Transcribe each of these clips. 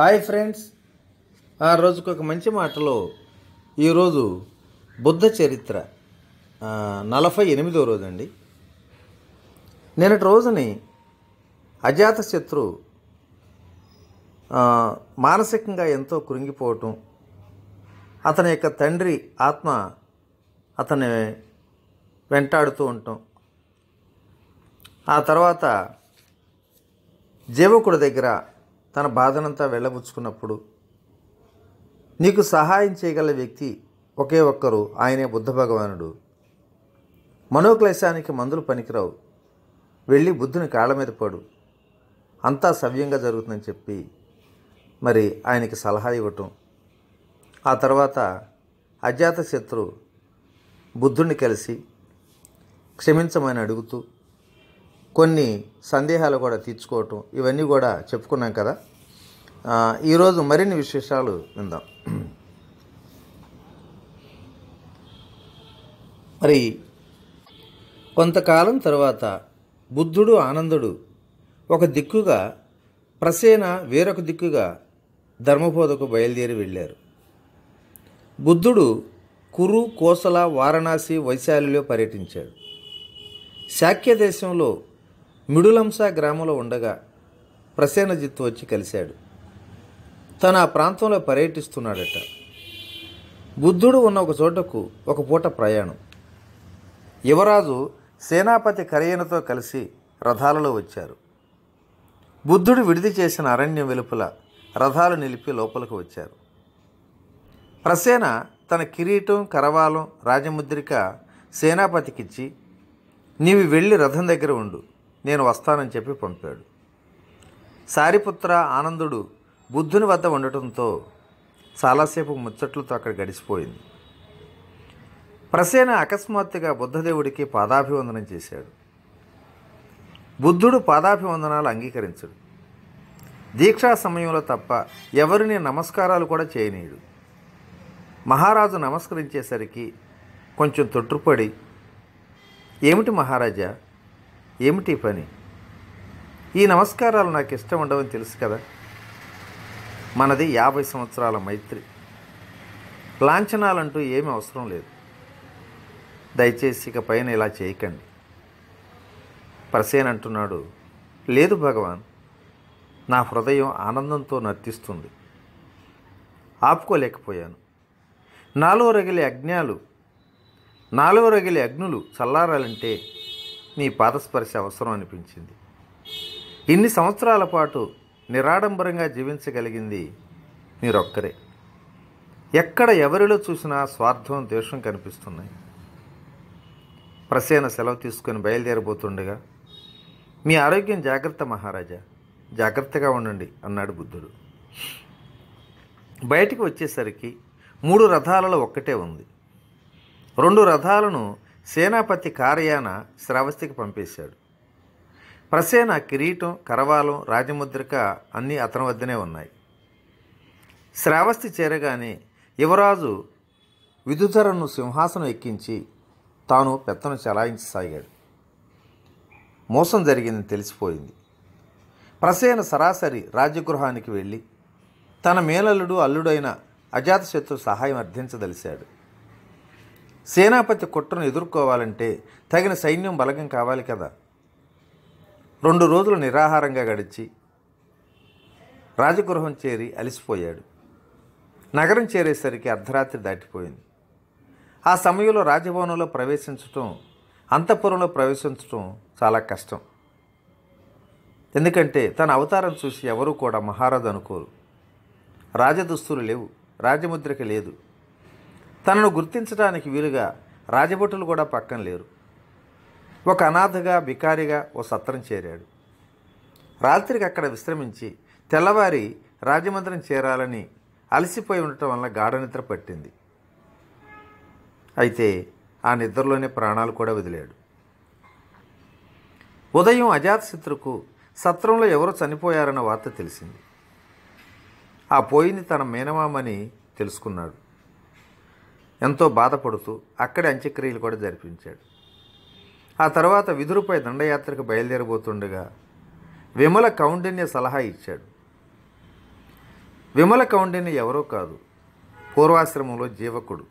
hi friends ఆ రోజుకి ఒక మంచి మాటలో ఈరోజు బుద్ధ చరిత్ర నలభై ఎనిమిదో రోజు అండి నిన్నటి రోజుని అజాతశత్రు మానసికంగా ఎంతో కృంగిపోవటం అతని యొక్క తండ్రి ఆత్మ అతని వెంటాడుతూ ఉంటాం ఆ తర్వాత జీవకుడి దగ్గర తన బాధనంతా వెళ్ళబుచ్చుకున్నప్పుడు నీకు సహాయం చేయగల వ్యక్తి ఒకే ఒక్కరు ఆయనే బుద్ధ భగవానుడు మనోక్లేశానికి మందులు పనికిరావు వెళ్ళి బుద్ధుని కాళ్ళ మీద పడు అంతా సవ్యంగా జరుగుతుందని చెప్పి మరి ఆయనకి సలహా ఇవ్వటం ఆ తర్వాత అజాతశత్రు బుద్ధుణ్ణి కలిసి క్షమించమని అడుగుతూ కొన్ని సందేహాలు కూడా తీర్చుకోవటం ఇవన్నీ కూడా చెప్పుకున్నాం కదా ఈరోజు మరిన్ని విశేషాలు విందాం మరి కొంతకాలం తర్వాత బుద్ధుడు ఆనందుడు ఒక దిక్కుగా ప్రసేన వేరొక దిక్కుగా ధర్మబోధకు బయలుదేరి వెళ్ళారు బుద్ధుడు కురు కోసల వారణాసి వైశాలిలో పర్యటించాడు శాక్య దేశంలో మిడులంస గ్రామంలో ఉండగా ప్రసేనజిత్ వచ్చి కలిశాడు తను ఆ ప్రాంతంలో పర్యటిస్తున్నాడట బుద్ధుడు ఉన్న ఒక చోటకు ఒక పూట ప్రయాణం యువరాజు సేనాపతి కరయనతో కలిసి రథాలలో వచ్చారు బుద్ధుడు విడిది చేసిన అరణ్యం వెలుపల రథాలు నిలిపి లోపలికి వచ్చారు ప్రసేన తన కిరీటం కరవాలం రాజముద్రిక సేనాపతికిచ్చి నీవి వెళ్ళి రథం దగ్గర ఉండు నేను వస్తానని చెప్పి పంపాడు సారిపుత్ర ఆనందుడు బుద్ధుని వద్ద ఉండటంతో చాలాసేపు ముచ్చట్లతో అక్కడ గడిచిపోయింది ప్రసేన అకస్మాత్తుగా బుద్ధదేవుడికి పాదాభివందనం చేశాడు బుద్ధుడు పాదాభివందనాలు అంగీకరించడు దీక్షా సమయంలో తప్ప ఎవరిని నమస్కారాలు కూడా చేయనీడు మహారాజు నమస్కరించేసరికి కొంచెం తొట్టుపడి ఏమిటి మహారాజా ఏమిటి పని ఈ నమస్కారాలు నాకు ఇష్టం ఉండవని తెలుసు కదా మనది యాభై సంవత్సరాల మైత్రి లాంఛనాలంటూ ఏమీ అవసరం లేదు దయచేసి ఇక పైన ఇలా చేయకండి పరసేన్ అంటున్నాడు లేదు భగవాన్ నా హృదయం ఆనందంతో నర్తిస్తుంది ఆపుకోలేకపోయాను నాలుగు రగిలి అజ్ఞాలు నాలుగు రగిలి అగ్నులు చల్లారాలంటే నీ పాదస్పర్శ అవసరం అనిపించింది ఇన్ని సంవత్సరాల పాటు నిరాడంబరంగా జీవించగలిగింది మీరొక్కరే ఎక్కడ ఎవరిలో చూసినా స్వార్థం ద్వేషం కనిపిస్తున్నాయి ప్రసేన సెలవు తీసుకుని బయలుదేరబోతుండగా మీ ఆరోగ్యం జాగ్రత్త మహారాజా జాగ్రత్తగా ఉండండి అన్నాడు బుద్ధుడు బయటికి వచ్చేసరికి మూడు రథాలలో ఒక్కటే ఉంది రెండు రథాలను సేనాపతి కారయాన శ్రావస్తికి పంపేశాడు ప్రసేన కిరీటం కరవాలం రాజముద్రిక అన్నీ అతని వద్దనే ఉన్నాయి శ్రావస్తి చేరగానే యువరాజు విదుధరను సింహాసనం ఎక్కించి తాను పెత్తను చలాయించసాగాడు మోసం జరిగిందని తెలిసిపోయింది ప్రసేన సరాసరి రాజగృహానికి వెళ్ళి తన మేనల్లుడు అల్లుడైన అజాతశత్రు సహాయం అర్థించదలిశాడు సేనాపతి కుట్రను ఎదుర్కోవాలంటే తగిన సైన్యం బలగం కావాలి కదా రెండు రోజులు నిరాహారంగా గడిచి రాజగృహం చేరి అలసిపోయాడు నగరం చేరేసరికి అర్ధరాత్రి దాటిపోయింది ఆ సమయంలో రాజభవనంలో ప్రవేశించటం అంతఃపురంలో ప్రవేశించటం చాలా కష్టం ఎందుకంటే తన అవతారం చూసి ఎవరూ కూడా మహారాజు అనుకోరు రాజదుస్తులు లేవు రాజముద్రిక లేదు తనను గుర్తించడానికి వీలుగా రాజభటులు కూడా పక్కన లేరు ఒక అనాథగా బికారిగా ఓ సత్రం చేరాడు రాత్రికి అక్కడ విశ్రమించి తెల్లవారి రాజమందిరం చేరాలని అలసిపోయి ఉండటం వల్ల గాఢ నిద్ర పట్టింది అయితే ఆ నిద్రలోనే ప్రాణాలు కూడా వదిలాడు ఉదయం అజాతశత్రుకు సత్రంలో ఎవరో చనిపోయారన్న వార్త తెలిసింది ఆ పోయింది తన మేనమామని తెలుసుకున్నాడు ఎంతో బాధపడుతూ అక్కడే అంత్యక్రియలు కూడా జరిపించాడు ఆ తర్వాత విధురుపై దండయాత్రకు బయలుదేరబోతుండగా విమల కౌండిన్య సలహా ఇచ్చాడు విమల కౌండిన్య ఎవరో కాదు పూర్వాశ్రమంలో జీవకుడు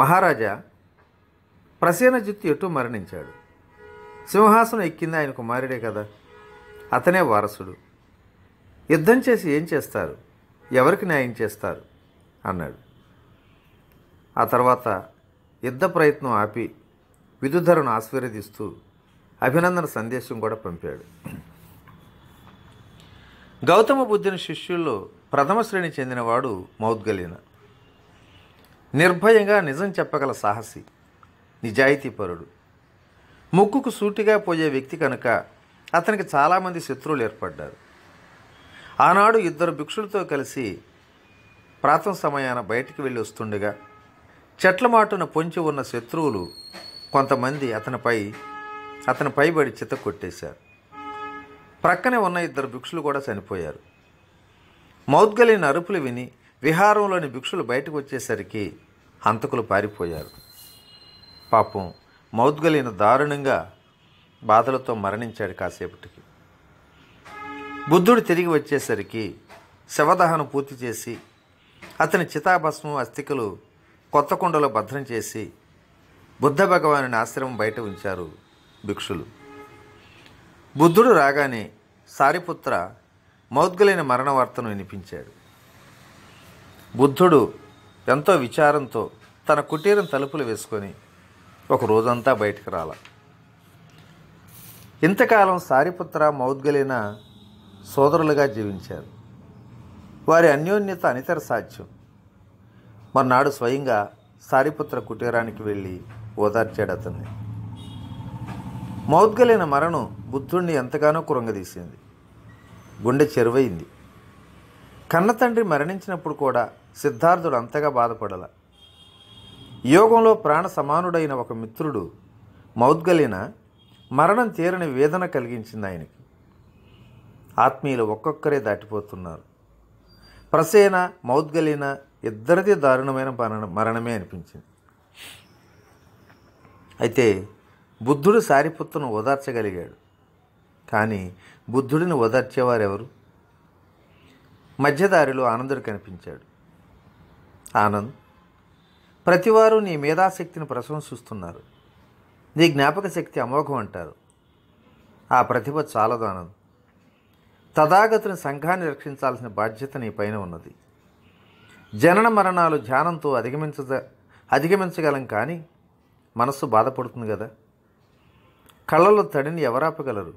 మహారాజా ప్రసేనజిత్తు ఎటు మరణించాడు సింహాసనం ఎక్కింది ఆయన కుమారుడే కదా అతనే వారసుడు యుద్ధం చేసి ఏం చేస్తారు ఎవరికి న్యాయం చేస్తారు అన్నాడు ఆ తర్వాత యుద్ధ ప్రయత్నం ఆపి విధుధరను ఆశీర్వదిస్తూ అభినందన సందేశం కూడా పంపాడు గౌతమ బుద్ధుని శిష్యుల్లో ప్రథమ శ్రేణి చెందినవాడు మౌద్గలీన నిర్భయంగా నిజం చెప్పగల సాహసి నిజాయితీపరుడు ముక్కుకు సూటిగా పోయే వ్యక్తి కనుక అతనికి చాలామంది శత్రువులు ఏర్పడ్డారు ఆనాడు ఇద్దరు భిక్షులతో కలిసి ప్రాతం సమయాన బయటికి వెళ్ళి వస్తుండగా చెట్ల మాటున పొంచి ఉన్న శత్రువులు కొంతమంది అతనిపై అతని పైబడి చిత్త కొట్టేశారు ప్రక్కనే ఉన్న ఇద్దరు భిక్షులు కూడా చనిపోయారు మౌద్గలిన అరుపులు విని విహారంలోని భిక్షులు బయటకు వచ్చేసరికి హంతకులు పారిపోయారు పాపం మౌద్గలిన దారుణంగా బాధలతో మరణించాడు కాసేపటికి బుద్ధుడు తిరిగి వచ్చేసరికి శవదహనం పూర్తి చేసి అతని చితాభస్మం అస్థికలు కొత్త కొండలో భద్రం చేసి బుద్ధ భగవాను ఆశ్రమం బయట ఉంచారు భిక్షులు బుద్ధుడు రాగానే సారిపుత్ర మౌద్గలైన మరణ వార్తను వినిపించాడు బుద్ధుడు ఎంతో విచారంతో తన కుటీరం తలుపులు వేసుకొని ఒక రోజంతా బయటకు రాల ఇంతకాలం సారిపుత్ర మౌద్గలైన సోదరులుగా జీవించారు వారి అన్యోన్యత అనితర సాధ్యం మర్నాడు స్వయంగా సారిపుత్ర కుటీరానికి వెళ్ళి ఓదార్చాడు అతన్ని మౌద్గలైన మరణం బుద్ధుణ్ణి ఎంతగానో కురంగదీసింది గుండె చెరువైంది కన్న తండ్రి మరణించినప్పుడు కూడా సిద్ధార్థుడు అంతగా బాధపడల యోగంలో ప్రాణ సమానుడైన ఒక మిత్రుడు మౌద్గలిన మరణం తీరని వేదన కలిగించింది ఆయనకి ఆత్మీయులు ఒక్కొక్కరే దాటిపోతున్నారు ప్రసేన మౌద్గలిన ఇద్దరిది దారుణమైన మరణమే అనిపించింది అయితే బుద్ధుడు సారిపుత్తును ఓదార్చగలిగాడు కానీ బుద్ధుడిని ఓదార్చేవారెవరు మధ్యదారిలో ఆనందుడు కనిపించాడు ఆనంద్ ప్రతివారు నీ మేధాశక్తిని ప్రశంసిస్తున్నారు నీ జ్ఞాపక శక్తి అమోఘం అంటారు ఆ ప్రతిభ చాలదు ఆనంద్ తథాగతుని సంఘాన్ని రక్షించాల్సిన బాధ్యత నీ పైన ఉన్నది జనన మరణాలు ధ్యానంతో అధిగమించ అధిగమించగలం కానీ మనస్సు బాధపడుతుంది కదా కళ్ళలో తడిని ఎవరాపగలరు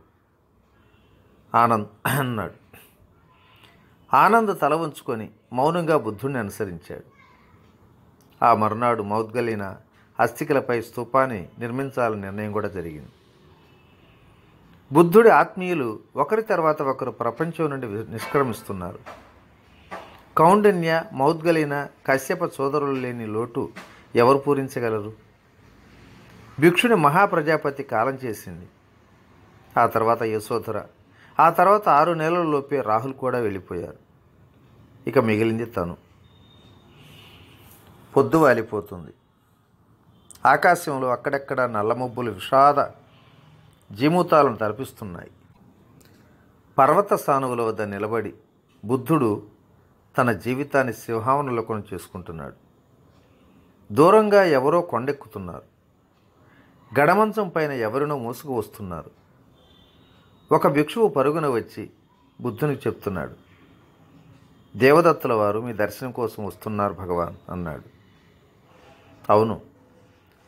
ఆనంద్ అన్నాడు ఆనంద్ తల ఉంచుకొని మౌనంగా బుద్ధుణ్ణి అనుసరించాడు ఆ మరునాడు మౌద్గలిన అస్థికలపై స్తూపాన్ని నిర్మించాలని నిర్ణయం కూడా జరిగింది బుద్ధుడి ఆత్మీయులు ఒకరి తర్వాత ఒకరు ప్రపంచం నుండి నిష్క్రమిస్తున్నారు కౌండన్య మౌద్గలైన కశ్యప సోదరులు లేని లోటు ఎవరు పూరించగలరు భిక్షుని మహాప్రజాపతి కాలం చేసింది ఆ తర్వాత యశోధర ఆ తర్వాత ఆరు నెలలలోపే రాహుల్ కూడా వెళ్ళిపోయారు ఇక మిగిలింది తను పొద్దు వాలిపోతుంది ఆకాశంలో అక్కడక్కడ నల్లమబ్బులు విషాద జీమూతాలను తలపిస్తున్నాయి పర్వత సానువుల వద్ద నిలబడి బుద్ధుడు తన జీవితాన్ని సింహావనలోకొని చేసుకుంటున్నాడు దూరంగా ఎవరో కొండెక్కుతున్నారు గడమంచం పైన ఎవరినో మోసుకు వస్తున్నారు ఒక భిక్షువు పరుగున వచ్చి బుద్ధునికి చెప్తున్నాడు దేవదత్తుల వారు మీ దర్శనం కోసం వస్తున్నారు భగవాన్ అన్నాడు అవును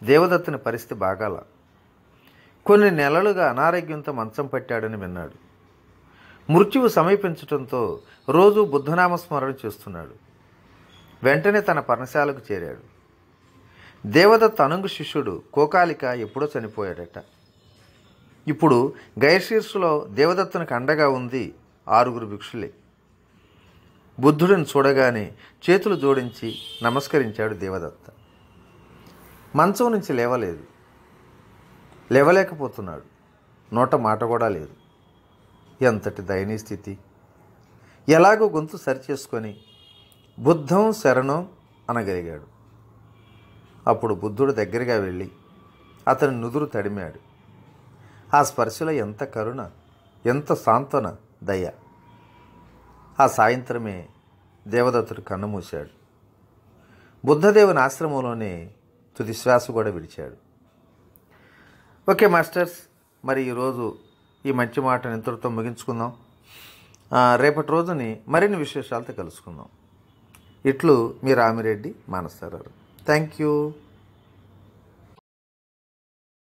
దేవదత్తుని పరిస్థితి బాగాల కొన్ని నెలలుగా అనారోగ్యంతో మంచం పట్టాడని విన్నాడు మృత్యువు సమీపించటంతో రోజు బుద్ధనామ స్మరణ చేస్తున్నాడు వెంటనే తన పర్ణశాలకు చేరాడు దేవదత్త తనుంగు శిష్యుడు కోకాలిక ఎప్పుడో చనిపోయాడట ఇప్పుడు గయశీర్షులో దేవదత్తునికి అండగా ఉంది ఆరుగురు భిక్షులే బుద్ధుడిని చూడగానే చేతులు జోడించి నమస్కరించాడు దేవదత్త మంచం నుంచి లేవలేదు లేవలేకపోతున్నాడు నోట మాట కూడా లేదు ఎంతటి దయనీయ స్థితి ఎలాగో గొంతు సరిచేసుకొని బుద్ధం శరణం అనగలిగాడు అప్పుడు బుద్ధుడు దగ్గరగా వెళ్ళి అతని నుదురు తడిమాడు ఆ స్పర్శలో ఎంత కరుణ ఎంత సాంతన దయ ఆ సాయంత్రమే దేవదత్తుడు కన్నుమూశాడు బుద్ధదేవుని ఆశ్రమంలోనే తుది శ్వాస కూడా విడిచాడు ఓకే మాస్టర్స్ మరి ఈరోజు ఈ మంచి మాటను ఇంతటితో ముగించుకుందాం రేపటి రోజుని మరిన్ని విశేషాలతో కలుసుకుందాం ఇట్లు మీ రామిరెడ్డి మానసారారు థ్యాంక్ యూ